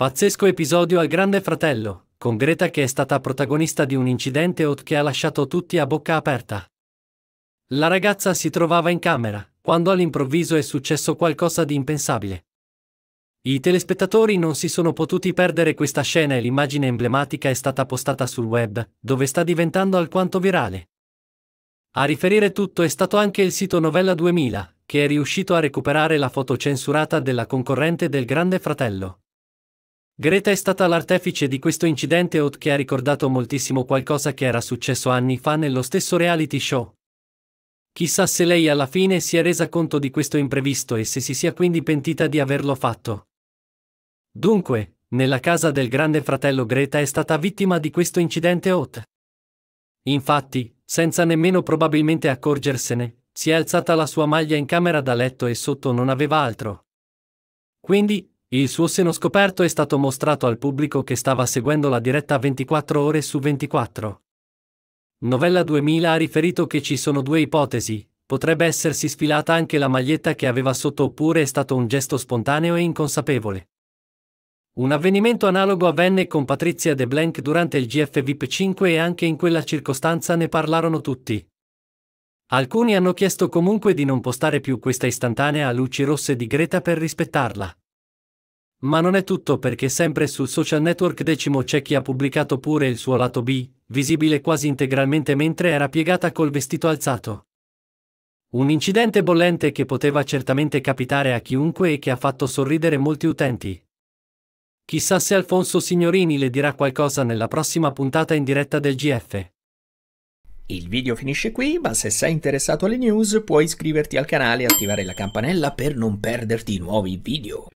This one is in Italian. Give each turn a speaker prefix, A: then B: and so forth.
A: Pazzesco episodio al Grande Fratello, con Greta che è stata protagonista di un incidente hot che ha lasciato tutti a bocca aperta. La ragazza si trovava in camera, quando all'improvviso è successo qualcosa di impensabile. I telespettatori non si sono potuti perdere questa scena e l'immagine emblematica è stata postata sul web, dove sta diventando alquanto virale. A riferire tutto è stato anche il sito Novella 2000, che è riuscito a recuperare la foto censurata della concorrente del Grande Fratello. Greta è stata l'artefice di questo incidente hot che ha ricordato moltissimo qualcosa che era successo anni fa nello stesso reality show. Chissà se lei alla fine si è resa conto di questo imprevisto e se si sia quindi pentita di averlo fatto. Dunque, nella casa del grande fratello Greta è stata vittima di questo incidente hot. Infatti, senza nemmeno probabilmente accorgersene, si è alzata la sua maglia in camera da letto e sotto non aveva altro. Quindi, il suo seno scoperto è stato mostrato al pubblico che stava seguendo la diretta 24 ore su 24. Novella 2000 ha riferito che ci sono due ipotesi, potrebbe essersi sfilata anche la maglietta che aveva sotto oppure è stato un gesto spontaneo e inconsapevole. Un avvenimento analogo avvenne con Patrizia De Blanc durante il GF VIP 5 e anche in quella circostanza ne parlarono tutti. Alcuni hanno chiesto comunque di non postare più questa istantanea a luci rosse di Greta per rispettarla. Ma non è tutto perché sempre sul social network decimo c'è chi ha pubblicato pure il suo lato B, visibile quasi integralmente mentre era piegata col vestito alzato. Un incidente bollente che poteva certamente capitare a chiunque e che ha fatto sorridere molti utenti. Chissà se Alfonso Signorini le dirà qualcosa nella prossima puntata in diretta del GF. Il video finisce qui, ma se sei interessato alle news puoi iscriverti al canale e attivare la campanella per non perderti nuovi video.